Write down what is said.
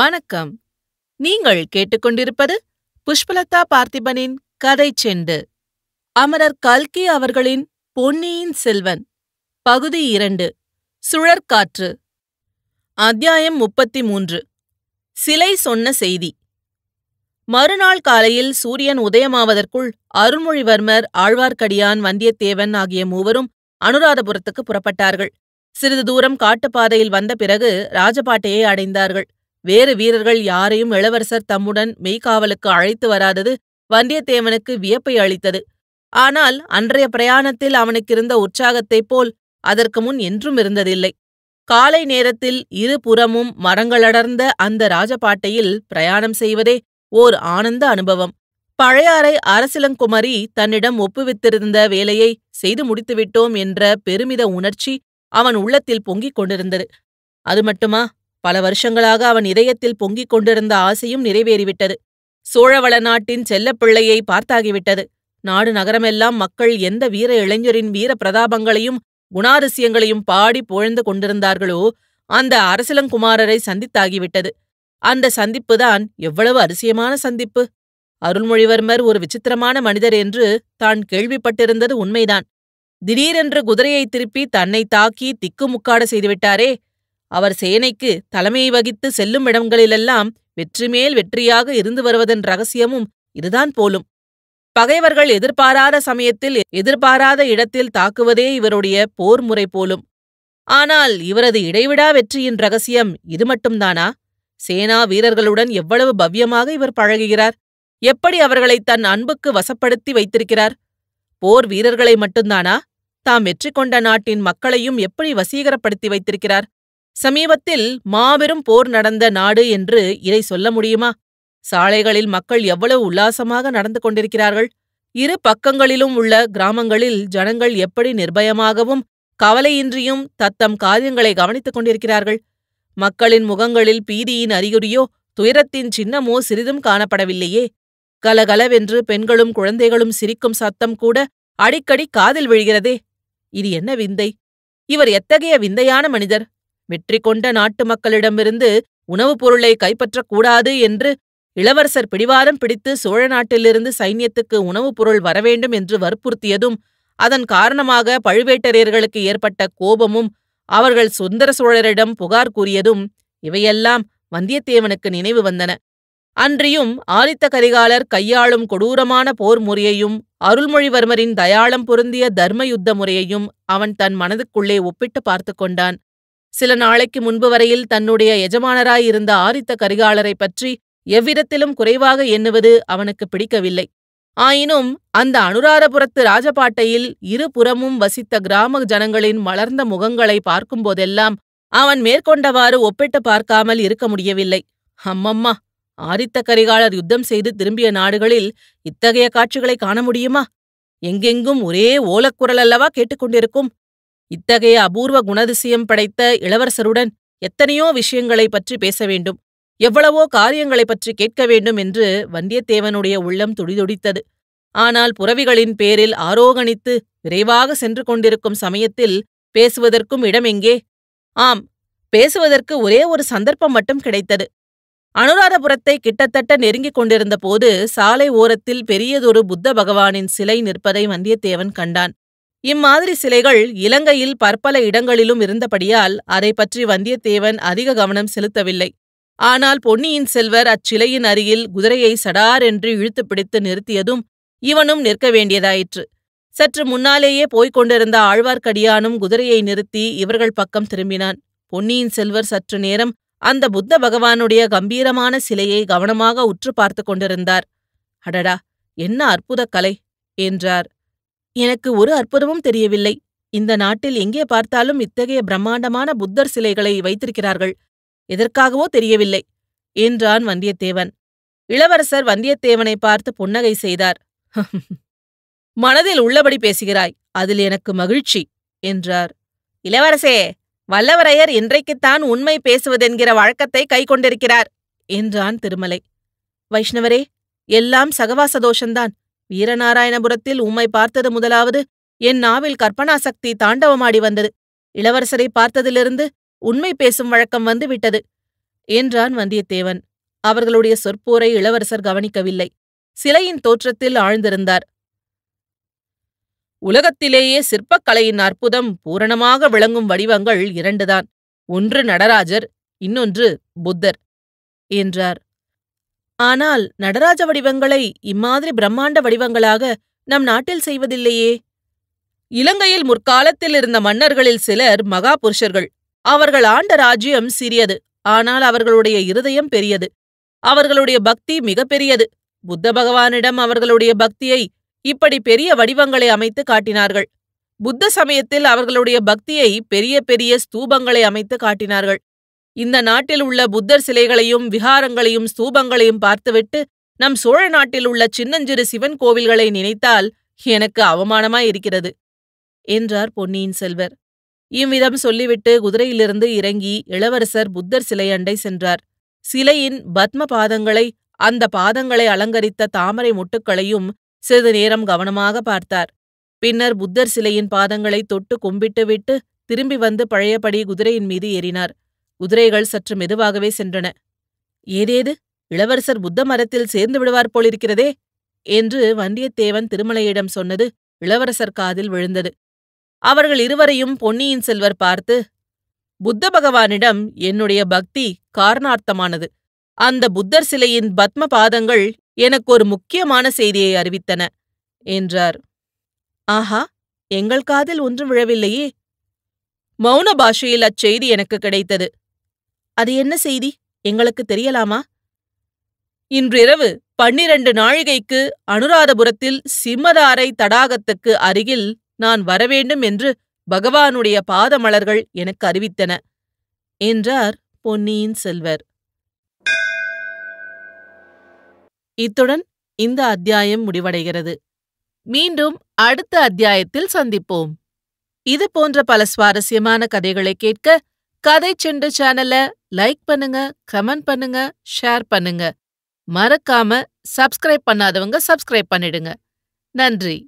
வணக்கம் நீங்கள் கேட்டுக்கொண்டிருப்பது புஷ்பலதா பார்த்திபனின் கதை செண்டு அமரர் கல்கி அவர்களின் பொன்னியின் செல்வன் பகுதி இரண்டு சுழற்காற்று அத்தியாயம் முப்பத்தி மூன்று சிலை சொன்ன செய்தி மறுநாள் காலையில் சூரியன் உதயமாவதற்குள் அருள்மொழிவர்மர் ஆழ்வார்க்கடியான் வந்தியத்தேவன் ஆகிய மூவரும் அனுராதபுரத்துக்கு புறப்பட்டார்கள் சிறிது தூரம் காட்டுப்பாதையில் வந்த பிறகு ராஜபாட்டையை அடைந்தார்கள் வேறு வீரர்கள் யாரையும் இளவரசர் தம்முடன் மெய்காவலுக்கு அழைத்து வராதது வந்தியத்தேவனுக்கு வியப்பை அளித்தது ஆனால் அன்றைய பிரயாணத்தில் அவனுக்கிருந்த உற்சாகத்தைப் போல் அதற்கு முன் என்றும் இருந்ததில்லை காலை நேரத்தில் இருபுறமும் மரங்களடர்ந்த அந்த ராஜபாட்டையில் பிரயாணம் செய்வதே ஓர் ஆனந்த அனுபவம் பழையாறை அரசிலங்குமரி தன்னிடம் ஒப்புவித்திருந்த வேலையை செய்து முடித்துவிட்டோம் என்ற பெருமித உணர்ச்சி அவன் உள்ளத்தில் பொங்கிக் கொண்டிருந்தது அது மட்டுமா பல வருஷங்களாக அவன் இதயத்தில் பொங்கிக் கொண்டிருந்த ஆசையும் நிறைவேறிவிட்டது சோழவள நாட்டின் செல்லப்பிள்ளையை பார்த்தாகிவிட்டது நாடு நகரமெல்லாம் மக்கள் எந்த வீர இளைஞரின் வீர பிரதாபங்களையும் குணாதிசியங்களையும் பாடி புகழ்ந்து கொண்டிருந்தார்களோ அந்த அரசலங்குமாரரை சந்தித்தாகிவிட்டது அந்த சந்திப்புதான் எவ்வளவு அரிசியமான சந்திப்பு அருள்மொழிவர்மர் ஒரு விசித்திரமான மனிதர் என்று தான் கேள்விப்பட்டிருந்தது உண்மைதான் திடீரென்று குதிரையை திருப்பி தன்னை தாக்கி திக்குமுக்காட செய்துவிட்டாரே அவர் சேனைக்கு தலைமை வகித்து செல்லும் இடங்களிலெல்லாம் வெற்றிமேல் வெற்றியாக இருந்து வருவதன் ரகசியமும் இதுதான் போலும் பகைவர்கள் எதிர்பாராத சமயத்தில் எதிர்பாராத இடத்தில் தாக்குவதே இவருடைய போர் முறை போலும் ஆனால் இவரது இடைவிடா வெற்றியின் ரகசியம் இது மட்டும்தானா சேனா வீரர்களுடன் எவ்வளவு பவ்யமாக இவர் பழகுகிறார் எப்படி அவர்களை தன் அன்புக்கு வசப்படுத்தி வைத்திருக்கிறார் போர் வீரர்களை மட்டும்தானா தாம் வெற்றி கொண்ட நாட்டின் மக்களையும் எப்படி வசீகரப்படுத்தி வைத்திருக்கிறார் சமீபத்தில் மாபெரும் போர் நடந்த நாடு என்று இதை சொல்ல முடியுமா சாலைகளில் மக்கள் எவ்வளவு உல்லாசமாக நடந்து கொண்டிருக்கிறார்கள் இரு பக்கங்களிலும் உள்ள கிராமங்களில் ஜனங்கள் எப்படி நிர்பயமாகவும் கவலையின்றியும் தத்தம் காரியங்களை கவனித்துக் கொண்டிருக்கிறார்கள் மக்களின் முகங்களில் பீதியின் அறிகுறியோ துயரத்தின் சின்னமோ சிறிதும் காணப்படவில்லையே கலகலவென்று பெண்களும் குழந்தைகளும் சிரிக்கும் சத்தம் கூட அடிக்கடி காதில் விழுகிறதே இது என்ன விந்தை இவர் எத்தகைய விந்தையான மனிதர் வெற்றி கொண்ட நாட்டு மக்களிடமிருந்து உணவுப் பொருளை கைப்பற்றக்கூடாது என்று இளவரசர் பிடிவாரம் பிடித்து சோழ நாட்டிலிருந்து சைன்யத்துக்கு உணவுப் பொருள் வரவேண்டும் என்று வற்புறுத்தியதும் அதன் காரணமாக பழுவேட்டரையர்களுக்கு ஏற்பட்ட கோபமும் அவர்கள் சுந்தர சோழரிடம் புகார் கூறியதும் இவையெல்லாம் வந்தியத்தேவனுக்கு நினைவு வந்தன அன்றியும் ஆதித்த கரிகாலர் கையாளும் கொடூரமான போர் முறையையும் அருள்மொழிவர்மரின் தயாளம் பொருந்திய தர்ம யுத்த முறையையும் அவன் தன் மனதுக்குள்ளே ஒப்பிட்டு பார்த்து கொண்டான் சில நாளைக்கு முன்பு வரையில் தன்னுடைய எஜமானராயிருந்த ஆரித்த கரிகாலரை பற்றி எவ்விதத்திலும் குறைவாக எண்ணுவது அவனுக்கு பிடிக்கவில்லை ஆயினும் அந்த அனுராதபுரத்து ராஜபாட்டையில் இருபுறமும் வசித்த கிராம ஜனங்களின் மலர்ந்த முகங்களை பார்க்கும்போதெல்லாம் அவன் மேற்கொண்டவாறு ஒப்பிட்டு பார்க்காமல் இருக்க முடியவில்லை அம்மம்மா ஆரித்த கரிகாலர் யுத்தம் செய்து திரும்பிய நாடுகளில் இத்தகைய காட்சிகளை காண முடியுமா எங்கெங்கும் ஒரே ஓலக்குரல் அல்லவா கேட்டுக்கொண்டிருக்கும் இத்தகைய அபூர்வ குணதிசயம் படைத்த இளவரசருடன் எத்தனையோ விஷயங்களைப் பற்றி பேச வேண்டும் எவ்வளவோ காரியங்களைப் பற்றி கேட்க வேண்டும் என்று வந்தியத்தேவனுடைய உள்ளம் துடிதுடித்தது ஆனால் புறவிகளின் பேரில் ஆரோகணித்து விரைவாக சென்று கொண்டிருக்கும் சமயத்தில் பேசுவதற்கும் இடம் எங்கே ஆம் பேசுவதற்கு ஒரே ஒரு சந்தர்ப்பம் மட்டும் கிடைத்தது அனுராதபுரத்தை கிட்டத்தட்ட நெருங்கிக் கொண்டிருந்த போது சாலை ஓரத்தில் பெரியதொரு புத்த பகவானின் சிலை நிற்பதை வந்தியத்தேவன் கண்டான் இம்மாதிரி சிலைகள் இலங்கையில் பற்பல இடங்களிலும் இருந்தபடியால் அதை பற்றி வந்தியத்தேவன் அதிக கவனம் செலுத்தவில்லை ஆனால் பொன்னியின் செல்வர் அச்சிலையின் அருகில் குதிரையை சடார் என்று இழுத்து பிடித்து நிறுத்தியதும் இவனும் நிற்க வேண்டியதாயிற்று சற்று முன்னாலேயே போய்க் கொண்டிருந்த ஆழ்வார்க்கடியானும் குதிரையை நிறுத்தி இவர்கள் பக்கம் திரும்பினான் பொன்னியின் செல்வர் சற்று நேரம் அந்த புத்த பகவானுடைய கம்பீரமான சிலையை கவனமாக உற்று பார்த்து கொண்டிருந்தார் அடடா என்ன அற்புதக் கலை என்றார் எனக்கு ஒரு அற்புதமும் தெரியவில்லை இந்த நாட்டில் எங்கே பார்த்தாலும் இத்தகைய பிரம்மாண்டமான புத்தர் சிலைகளை வைத்திருக்கிறார்கள் எதற்காகவோ தெரியவில்லை என்றான் வந்தியத்தேவன் இளவரசர் வந்தியத்தேவனை பார்த்து புன்னகை செய்தார் மனதில் உள்ளபடி பேசுகிறாய் அதில் எனக்கு மகிழ்ச்சி என்றார் இளவரசே வல்லவரையர் இன்றைக்குத்தான் உண்மை பேசுவதென்கிற வழக்கத்தை கைக்கொண்டிருக்கிறார் என்றான் திருமலை வைஷ்ணவரே எல்லாம் சகவாச தோஷந்தான் வீரநாராயணபுரத்தில் உம்மை பார்த்தது முதலாவது என் நாவில் கற்பனா சக்தி தாண்டவமாடி வந்தது இளவரசரை பார்த்ததிலிருந்து உண்மை பேசும் வழக்கம் வந்து விட்டது என்றான் வந்தியத்தேவன் அவர்களுடைய சொற்போரை இளவரசர் கவனிக்கவில்லை சிலையின் தோற்றத்தில் ஆழ்ந்திருந்தார் உலகத்திலேயே சிற்பக்கலையின் அற்புதம் பூரணமாக விளங்கும் வடிவங்கள் இரண்டுதான் ஒன்று நடராஜர் இன்னொன்று புத்தர் என்றார் ஆனால் நடராஜ வடிவங்களை இம்மாதிரி பிரம்மாண்ட வடிவங்களாக நம் நாட்டில் செய்வதில்லையே இலங்கையில் முற்காலத்தில் இருந்த மன்னர்களில் சிலர் மகா புருஷர்கள் அவர்கள் ஆண்ட ராஜ்யம் சிறியது ஆனால் அவர்களுடைய இருதயம் பெரியது அவர்களுடைய பக்தி மிகப்பெரியது புத்த பகவானிடம் அவர்களுடைய பக்தியை இப்படி பெரிய வடிவங்களை அமைத்து காட்டினார்கள் புத்த சமயத்தில் அவர்களுடைய பக்தியை பெரிய பெரிய ஸ்தூபங்களை அமைத்து காட்டினார்கள் இந்த நாட்டில் உள்ள புத்தர் சிலைகளையும் விஹாரங்களையும் ஸ்தூபங்களையும் பார்த்துவிட்டு நம் சோழ நாட்டில் உள்ள சின்னஞ்சிறு சிவன் கோவில்களை நினைத்தால் எனக்கு அவமானமாய் இருக்கிறது என்றார் பொன்னியின் செல்வர் இவ்விதம் சொல்லிவிட்டு குதிரையிலிருந்து இறங்கி இளவரசர் புத்தர் சிலை அண்டை சென்றார் சிலையின் பத்ம பாதங்களை அந்த பாதங்களை அலங்கரித்த தாமரை முட்டுக்களையும் சிறிது நேரம் கவனமாக பார்த்தார் பின்னர் புத்தர் சிலையின் பாதங்களை தொட்டு கும்பிட்டுவிட்டு திரும்பி வந்து பழையபடி குதிரையின் மீது ஏறினார் குதிரைகள் சற்று மெதுவாகவே சென்றன ஏதேது இளவரசர் புத்த மரத்தில் சேர்ந்து விடுவார் போலிருக்கிறதே என்று வந்தியத்தேவன் திருமலையிடம் சொன்னது இளவரசர் காதில் விழுந்தது அவர்கள் இருவரையும் பொன்னியின் செல்வர் பார்த்து புத்த பகவானிடம் என்னுடைய பக்தி காரணார்த்தமானது அந்த புத்தர் சிலையின் பத்ம பாதங்கள் எனக்கு ஒரு முக்கியமான செய்தியை அறிவித்தன என்றார் ஆஹா எங்கள் காதில் ஒன்றும் விழவில்லையே மௌன பாஷையில் அச்செய்தி எனக்கு கிடைத்தது அது என்ன செய்தி எங்களுக்கு தெரியலாமா இன்றிரவு பன்னிரண்டு நாழிகைக்கு அனுராதபுரத்தில் சிம்மதாரை தடாகத்துக்கு அருகில் நான் வரவேண்டும் என்று பகவானுடைய பாதமலர்கள் எனக்கு அறிவித்தன என்றார் பொன்னியின் செல்வர் இத்துடன் இந்த அத்தியாயம் முடிவடைகிறது மீண்டும் அடுத்த அத்தியாயத்தில் சந்திப்போம் இது போன்ற பல சுவாரஸ்யமான கதைகளை கேட்க கதை செண்டு சேனலை லைக் பண்ணுங்க கமெண்ட் பண்ணுங்க ஷேர் பண்ணுங்க மறக்காம சப்ஸ்கிரைப் பண்ணாதவங்க சப்ஸ்கிரைப் பண்ணிடுங்க நன்றி